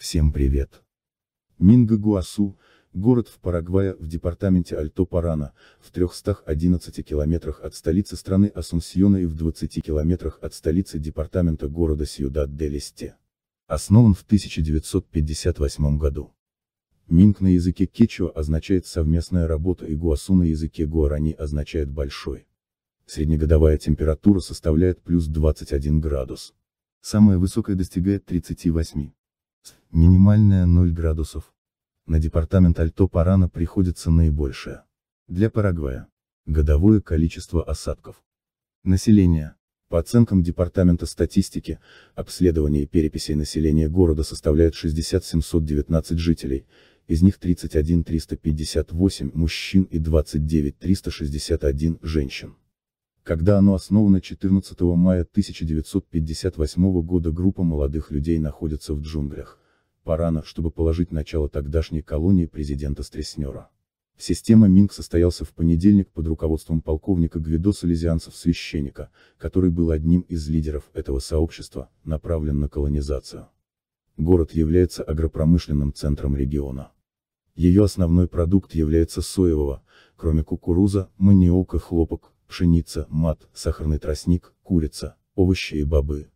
Всем привет! Минго-Гуасу, город в Парагвае, в департаменте Альто-Парана, в 311 километрах от столицы страны Асунсьона и в 20 километрах от столицы департамента города Сьюдад-де-Листе. Основан в 1958 году. Минг на языке кечуа означает совместная работа и гуасу на языке гуарани означает большой. Среднегодовая температура составляет плюс 21 градус. Самая высокая достигает 38 минимальная 0 градусов. На департамент Альто-Парана приходится наибольшее. Для Парагвая. Годовое количество осадков. Население. По оценкам Департамента статистики, обследование переписей населения города составляет 6719 жителей, из них 31 358 мужчин и 29 361 женщин. Когда оно основано 14 мая 1958 года группа молодых людей находится в джунглях. Парана, чтобы положить начало тогдашней колонии президента Стреснера. Система Минг состоялся в понедельник под руководством полковника Гвидо Солезианцев-священника, который был одним из лидеров этого сообщества, направлен на колонизацию. Город является агропромышленным центром региона. Ее основной продукт является соевого, кроме кукуруза, маниока, хлопок, пшеница, мат, сахарный тростник, курица, овощи и бобы.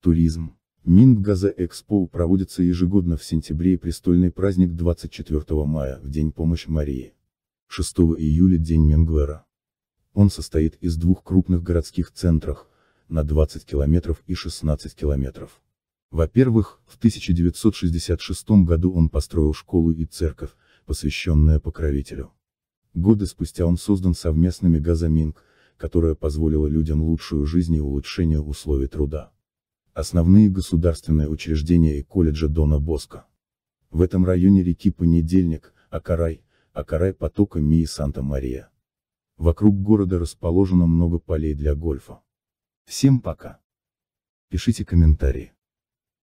Туризм. Мингаза Экспо проводится ежегодно в сентябре и престольный праздник 24 мая, в День помощи Марии. 6 июля День Менгвера. Он состоит из двух крупных городских центров, на 20 километров и 16 километров. Во-первых, в 1966 году он построил школу и церковь, посвященную покровителю. Годы спустя он создан совместными газоминг, которая позволила людям лучшую жизнь и улучшение условий труда. Основные государственные учреждения и колледжа Дона Боско. В этом районе реки Понедельник, Акарай, Акарай потока Мии Санта-Мария. Вокруг города расположено много полей для гольфа. Всем пока. Пишите комментарии.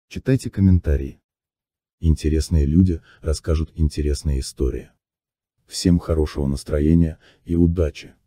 Читайте комментарии. Интересные люди расскажут интересные истории. Всем хорошего настроения и удачи.